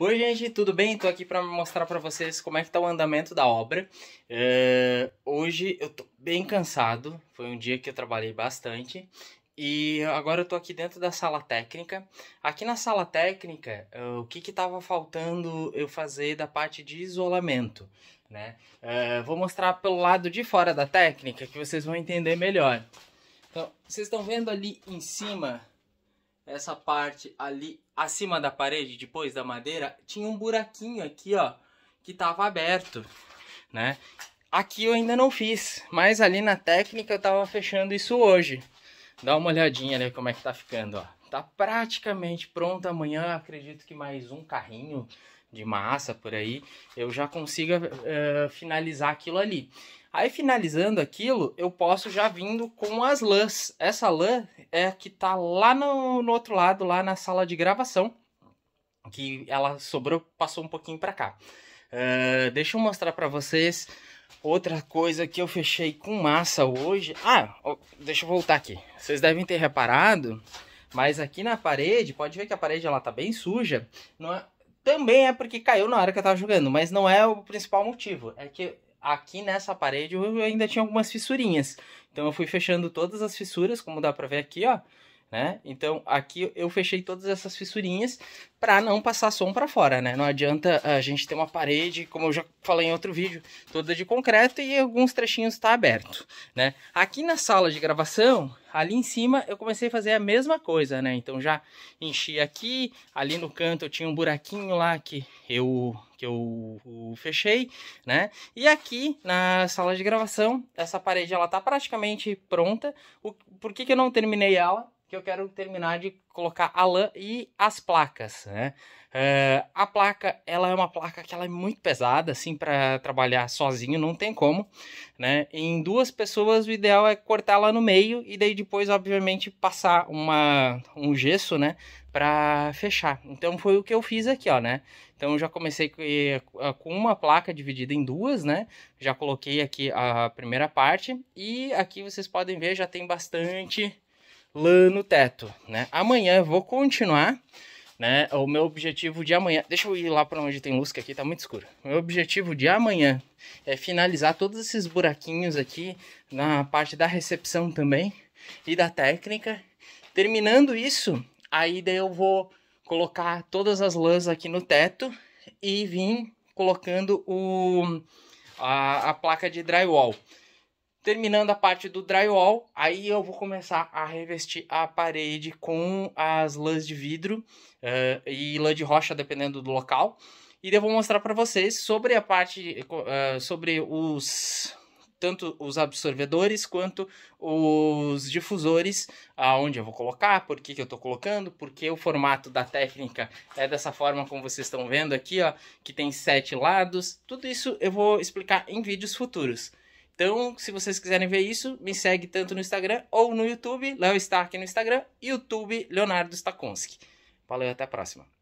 Oi gente, tudo bem? Estou aqui para mostrar para vocês como é que tá o andamento da obra. É... Hoje eu estou bem cansado, foi um dia que eu trabalhei bastante e agora eu estou aqui dentro da sala técnica. Aqui na sala técnica, é, o que estava faltando eu fazer da parte de isolamento, né? É... Vou mostrar pelo lado de fora da técnica que vocês vão entender melhor. Então, vocês estão vendo ali em cima essa parte ali acima da parede, depois da madeira, tinha um buraquinho aqui, ó, que tava aberto, né? Aqui eu ainda não fiz, mas ali na técnica eu tava fechando isso hoje. Dá uma olhadinha ali como é que tá ficando, ó. Tá praticamente pronto amanhã, acredito que mais um carrinho de massa por aí, eu já consiga uh, finalizar aquilo ali. Aí finalizando aquilo, eu posso já vindo com as lãs. Essa lã é que tá lá no, no outro lado, lá na sala de gravação, que ela sobrou, passou um pouquinho para cá. Uh, deixa eu mostrar para vocês outra coisa que eu fechei com massa hoje. Ah, deixa eu voltar aqui. Vocês devem ter reparado, mas aqui na parede, pode ver que a parede ela tá bem suja. Não é também é porque caiu na hora que eu tava jogando, mas não é o principal motivo. É que aqui nessa parede eu ainda tinha algumas fissurinhas. Então eu fui fechando todas as fissuras, como dá pra ver aqui, ó né? Então aqui eu fechei todas essas fissurinhas para não passar som para fora, né? Não adianta a gente ter uma parede, como eu já falei em outro vídeo, toda de concreto e alguns trechinhos está aberto, né? Aqui na sala de gravação, ali em cima eu comecei a fazer a mesma coisa, né? Então já enchi aqui, ali no canto eu tinha um buraquinho lá que eu que eu fechei, né? E aqui na sala de gravação, essa parede ela tá praticamente pronta. O, por que, que eu não terminei ela? que eu quero terminar de colocar a lã e as placas, né? É, a placa, ela é uma placa que ela é muito pesada, assim, para trabalhar sozinho, não tem como, né? Em duas pessoas, o ideal é cortar ela no meio e daí depois, obviamente, passar uma, um gesso, né? Para fechar. Então, foi o que eu fiz aqui, ó, né? Então, eu já comecei com uma placa dividida em duas, né? Já coloquei aqui a primeira parte e aqui vocês podem ver, já tem bastante lá no teto, né? Amanhã eu vou continuar, né? O meu objetivo de amanhã... Deixa eu ir lá para onde tem luz, que aqui tá muito escuro. O meu objetivo de amanhã é finalizar todos esses buraquinhos aqui na parte da recepção também e da técnica. Terminando isso, aí daí eu vou colocar todas as lãs aqui no teto e vim colocando o, a, a placa de drywall. Terminando a parte do drywall, aí eu vou começar a revestir a parede com as lãs de vidro uh, e lã de rocha, dependendo do local. E eu vou mostrar para vocês sobre a parte, uh, sobre os tanto os absorvedores quanto os difusores, aonde eu vou colocar, por que, que eu estou colocando, porque o formato da técnica é dessa forma como vocês estão vendo aqui, ó, que tem sete lados. Tudo isso eu vou explicar em vídeos futuros. Então, se vocês quiserem ver isso, me segue tanto no Instagram ou no YouTube, Léo Stark no Instagram, YouTube Leonardo Stakonski. Valeu, até a próxima.